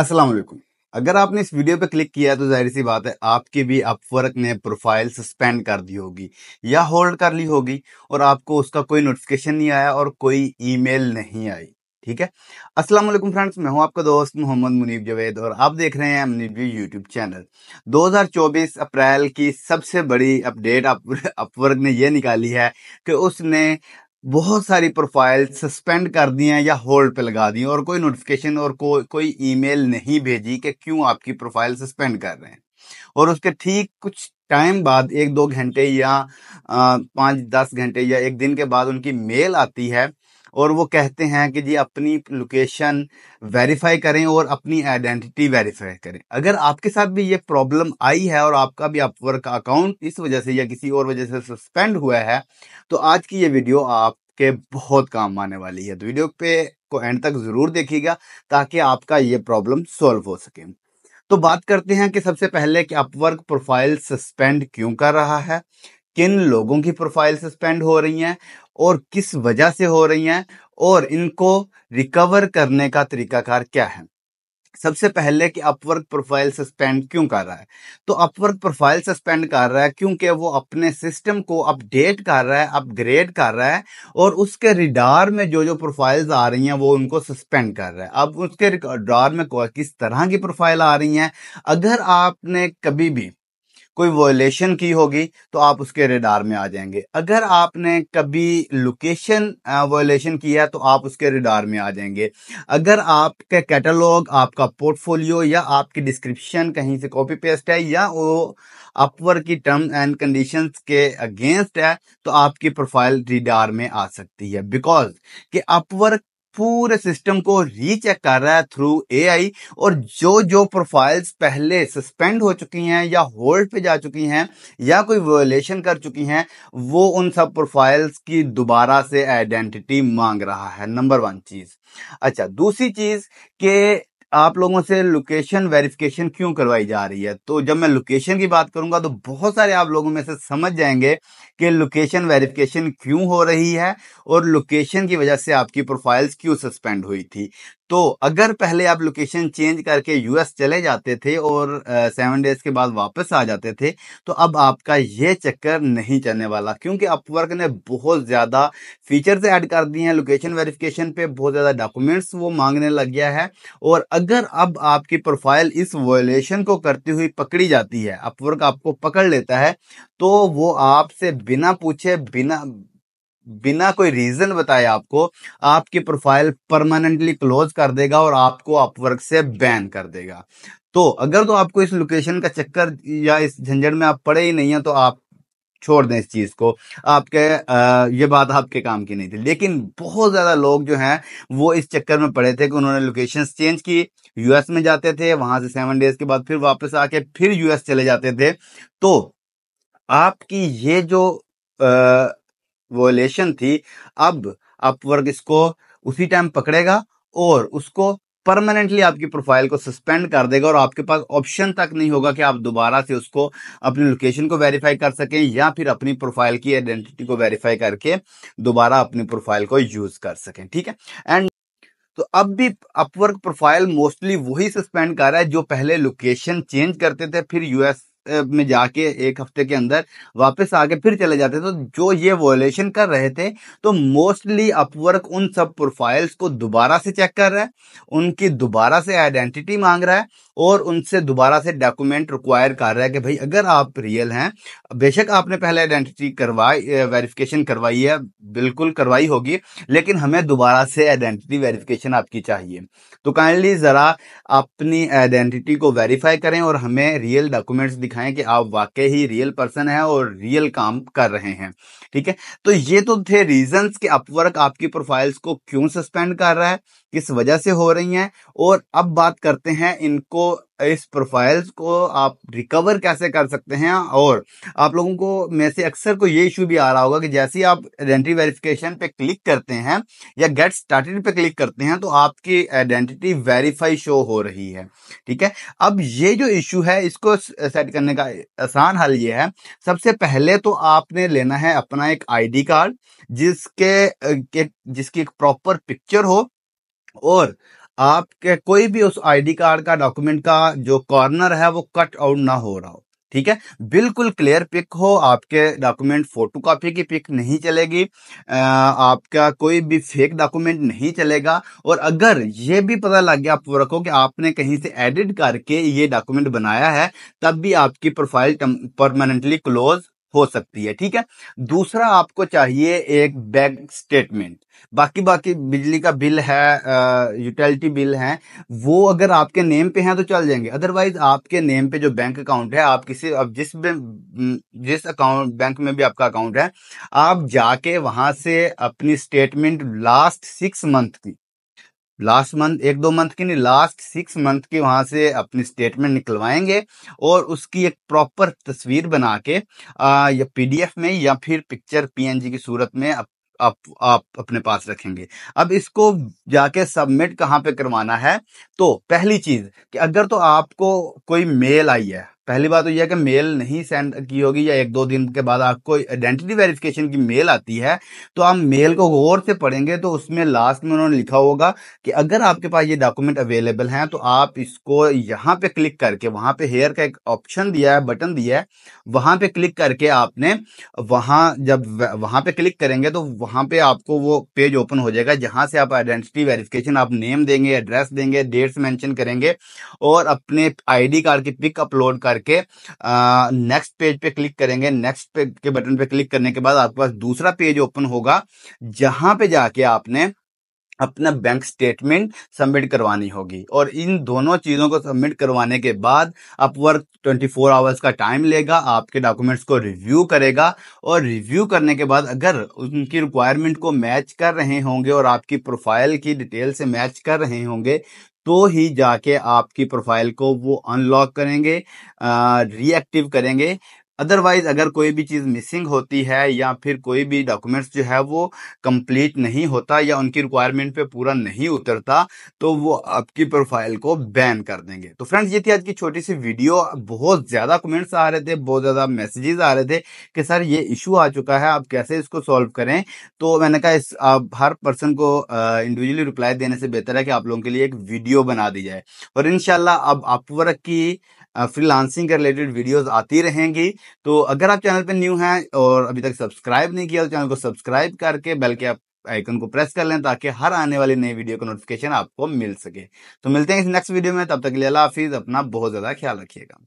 असलम अगर आपने इस वीडियो पर क्लिक किया है तो जाहिर सी बात है आपकी भी अपवर्क ने प्रोफाइल सस्पेंड कर दी होगी या होल्ड कर ली होगी और आपको उसका कोई नोटिफिकेशन नहीं आया और कोई ईमेल नहीं आई ठीक है अस्सलाम वालेकुम फ्रेंड्स मैं हूं आपका दोस्त मोहम्मद मुनीब जवेद और आप देख रहे हैं जी यूट्यूब चैनल 2024 अप्रैल की सबसे बड़ी अपडेट अपवर्क ने यह निकाली है कि उसने बहुत सारी प्रोफाइल सस्पेंड कर दी हैं या होल्ड पे लगा दी और कोई नोटिफिकेशन और को, कोई ईमेल नहीं भेजी कि क्यों आपकी प्रोफाइल सस्पेंड कर रहे हैं और उसके ठीक कुछ टाइम बाद एक दो घंटे या पाँच दस घंटे या एक दिन के बाद उनकी मेल आती है और वो कहते हैं कि जी अपनी लोकेशन वेरीफाई करें और अपनी आइडेंटिटी वेरीफाई करें अगर आपके साथ भी ये प्रॉब्लम आई है और आपका भी अपवर्क अकाउंट इस वजह से या किसी और वजह से सस्पेंड हुआ है तो आज की ये वीडियो आपके बहुत काम आने वाली है तो वीडियो पे को एंड तक जरूर देखिएगा ताकि आपका ये प्रॉब्लम सॉल्व हो सके तो बात करते हैं कि सबसे पहले कि अपवर्क प्रोफाइल सस्पेंड क्यों कर रहा है किन लोगों की प्रोफाइल सस्पेंड हो रही हैं और किस वजह से हो रही हैं और इनको रिकवर करने का तरीकाकार क्या है सबसे पहले कि अपवर्क प्रोफाइल सस्पेंड क्यों कर रहा है तो अपवर्क प्रोफाइल सस्पेंड कर रहा है क्योंकि वो अपने सिस्टम को अपडेट कर रहा है अपग्रेड कर रहा है और उसके रिडार में जो जो प्रोफाइल्स आ रही हैं वो उनको सस्पेंड कर रहा है अब उसके रिडार में किस तरह की प्रोफाइल आ रही हैं अगर आपने कभी भी कोई वोलेशन की होगी तो आप उसके रेडार में आ जाएंगे अगर आपने कभी लोकेशन वोलेशन किया है तो आप उसके रेडार में आ जाएंगे अगर आपके कैटलॉग आपका पोर्टफोलियो या आपकी डिस्क्रिप्शन कहीं से कॉपी पेस्ट है या वो अपवर की टर्म एंड कंडीशन के अगेंस्ट है तो आपकी प्रोफाइल रिडार में आ सकती है बिकॉज कि अपवर पूरे सिस्टम को रीचेक कर रहा है थ्रू एआई और जो जो प्रोफाइल्स पहले सस्पेंड हो चुकी हैं या होल्ड पे जा चुकी हैं या कोई वोलेशन कर चुकी हैं वो उन सब प्रोफाइल्स की दोबारा से आइडेंटिटी मांग रहा है नंबर वन चीज अच्छा दूसरी चीज के आप लोगों से लोकेशन वेरिफिकेशन क्यों करवाई जा रही है तो जब मैं लोकेशन की बात करूंगा तो बहुत सारे आप लोगों में से समझ जाएंगे कि लोकेशन वेरिफिकेशन क्यों हो रही है और लोकेशन की वजह से आपकी प्रोफाइल्स क्यों सस्पेंड हुई थी तो अगर पहले आप लोकेशन चेंज करके यूएस चले जाते थे और सेवन डेज के बाद वापस आ जाते थे तो अब आपका ये चक्कर नहीं चलने वाला क्योंकि अपवर्क ने बहुत ज़्यादा फीचर्स ऐड कर दिए हैं लोकेशन वेरिफिकेशन पे बहुत ज़्यादा डॉक्यूमेंट्स वो मांगने लग गया है और अगर अब आपकी प्रोफाइल इस वोलेशन को करती हुई पकड़ी जाती है अपवर्क आपको पकड़ लेता है तो वो आपसे बिना पूछे बिना बिना कोई रीजन बताए आपको आपकी प्रोफाइल परमानेंटली क्लोज कर देगा और आपको अपवर्क से बैन कर देगा तो अगर तो आपको इस लोकेशन का चक्कर या इस झंझट में आप पड़े ही नहीं है तो आप छोड़ दें इस चीज को आपके आ, ये बात आपके काम की नहीं थी लेकिन बहुत ज्यादा लोग जो हैं वो इस चक्कर में पड़े थे कि उन्होंने लोकेशन चेंज की यूएस में जाते थे वहां से सेवन डेज के बाद फिर वापस आके फिर यूएस चले जाते थे तो आपकी ये जो आ, वोलेशन थी अब अपवर्क इसको उसी टाइम पकड़ेगा और उसको परमानेंटली आपकी प्रोफाइल को सस्पेंड कर देगा और आपके पास ऑप्शन तक नहीं होगा कि आप दोबारा से उसको अपनी लोकेशन को वेरीफाई कर सकें या फिर अपनी प्रोफाइल की आइडेंटिटी को वेरीफाई करके दोबारा अपनी प्रोफाइल को यूज कर सकें ठीक है एंड तो अब भी अपवर्क प्रोफाइल मोस्टली वही सस्पेंड कर रहा है जो पहले लोकेशन चेंज करते थे फिर यूएस में जाके एक हफ्ते के अंदर वापस आके फिर चले जाते तो जो ये वोलेशन कर रहे थे तो मोस्टली अपवर्क उन सब प्रोफाइल्स को दोबारा से चेक कर रहा है उनकी दोबारा से आइडेंटिटी मांग रहा है और उनसे दोबारा से डॉक्यूमेंट रिक्वायर कर रहा है कि भाई अगर आप रियल हैं बेशक आपने पहले आइडेंटिटी करवाई वेरिफिकेशन करवाई है बिल्कुल करवाई होगी लेकिन हमें दोबारा से आइडेंटिटी वेरिफिकेशन आपकी चाहिए तो काइंडली ज़रा अपनी आइडेंटिटी को वेरीफाई करें और हमें रियल डॉक्यूमेंट्स दिखा दिखाएं कि आप वाकई ही रियल पर्सन है और रियल काम कर रहे हैं ठीक है तो ये तो थे रीजन कि अपवर्क आपकी प्रोफाइल्स को क्यों सस्पेंड कर रहा है किस वजह से हो रही हैं और अब बात करते हैं इनको इस प्रोफाइल्स को आप रिकवर कैसे कर सकते हैं और आप लोगों को में से अक्सर को ये इशू भी आ रहा होगा कि जैसे ही आप आइडेंटिटी वेरिफिकेशन पे क्लिक करते हैं या गेट स्टार्टेड पे क्लिक करते हैं तो आपकी आइडेंटिटी वेरीफाई शो हो रही है ठीक है अब ये जो इशू है इसको सेट करने का आसान हल ये है सबसे पहले तो आपने लेना है अपना एक आई कार्ड जिसके जिसकी एक प्रॉपर पिक्चर हो और आपके कोई भी उस आईडी कार्ड का डॉक्यूमेंट का जो कॉर्नर है वो कट आउट ना हो रहा हो ठीक है बिल्कुल क्लियर पिक हो आपके डॉक्यूमेंट फोटो कॉपी की पिक नहीं चलेगी आपका कोई भी फेक डॉक्यूमेंट नहीं चलेगा और अगर ये भी पता लग गया आप रखो कि आपने कहीं से एडिट करके ये डॉक्यूमेंट बनाया है तब भी आपकी प्रोफाइल परमानेंटली क्लोज हो सकती है ठीक है दूसरा आपको चाहिए एक बैंक स्टेटमेंट बाकी बाकी बिजली का बिल है यूटिलिटी बिल है वो अगर आपके नेम पे हैं तो चल जाएंगे अदरवाइज आपके नेम पे जो बैंक अकाउंट है आप किसी अब जिस जिस अकाउंट बैंक में भी आपका अकाउंट है आप जाके वहां से अपनी स्टेटमेंट लास्ट सिक्स मंथ की लास्ट मंथ एक दो मंथ की नहीं लास्ट सिक्स मंथ की वहां से अपनी स्टेटमेंट निकलवाएंगे और उसकी एक प्रॉपर तस्वीर बना के या पीडीएफ में या फिर पिक्चर पीएनजी की सूरत में आप आप आप अपने पास रखेंगे अब इसको जाके सबमिट कहाँ पे करवाना है तो पहली चीज कि अगर तो आपको कोई मेल आई है पहली बात तो यह है कि मेल नहीं सेंड की होगी या एक दो दिन के बाद आपको आइडेंटिटी वेरिफिकेशन की मेल आती है तो आप मेल को गौर से पढ़ेंगे तो उसमें लास्ट में उन्होंने लिखा होगा कि अगर आपके पास ये डॉक्यूमेंट अवेलेबल हैं तो आप इसको यहाँ पे क्लिक करके वहाँ पे हेयर का एक ऑप्शन दिया है बटन दिया है वहाँ पे क्लिक करके आपने वहाँ जब वहाँ पे क्लिक करेंगे तो वहाँ पे आपको वो पेज ओपन हो जाएगा जहाँ से आप आइडेंटिटी वेरिफिकेशन आप नेम देंगे एड्रेस देंगे डेट्स मैंशन करेंगे और अपने आई कार्ड की पिक अपलोड कर करके नेक्स्ट पेज पे क्लिक करेंगे नेक्स्ट पे के बटन पे क्लिक करने के बाद आपके पास दूसरा पेज ओपन होगा जहां पे जाके आपने अपना बैंक स्टेटमेंट सबमिट करवानी होगी और इन दोनों चीज़ों को सबमिट करवाने के बाद अपवर्क 24 आवर्स का टाइम लेगा आपके डॉक्यूमेंट्स को रिव्यू करेगा और रिव्यू करने के बाद अगर उनकी रिक्वायरमेंट को मैच कर रहे होंगे और आपकी प्रोफाइल की डिटेल से मैच कर रहे होंगे तो ही जाके आपकी प्रोफाइल को वो अनलॉक करेंगे रिएक्टिव करेंगे अदरवाइज अगर कोई भी चीज़ मिसिंग होती है या फिर कोई भी डॉक्यूमेंट्स जो है वो कंप्लीट नहीं होता या उनकी रिक्वायरमेंट पे पूरा नहीं उतरता तो वो आपकी प्रोफाइल को बैन कर देंगे तो फ्रेंड्स ये थी आज की छोटी सी वीडियो बहुत ज़्यादा कमेंट्स आ रहे थे बहुत ज़्यादा मैसेजेस आ रहे थे कि सर ये इशू आ चुका है आप कैसे इसको सॉल्व करें तो मैंने कहा इस आप हर पर्सन को इंडिविजुअली रिप्लाई देने से बेहतर है कि आप लोगों के लिए एक वीडियो बना दी जाए और इन अब अपवर्क की फ्रीलांसिंग के रिलेटेड वीडियोस आती रहेंगी तो अगर आप चैनल पे न्यू हैं और अभी तक सब्सक्राइब नहीं किया तो चैनल को सब्सक्राइब करके बेल के आप आइकन को प्रेस कर लें ताकि हर आने वाली नई वीडियो का नोटिफिकेशन आपको मिल सके तो मिलते हैं इस नेक्स्ट वीडियो में तब तक के लिए हाफिज अपना बहुत ज़्यादा ख्याल रखिएगा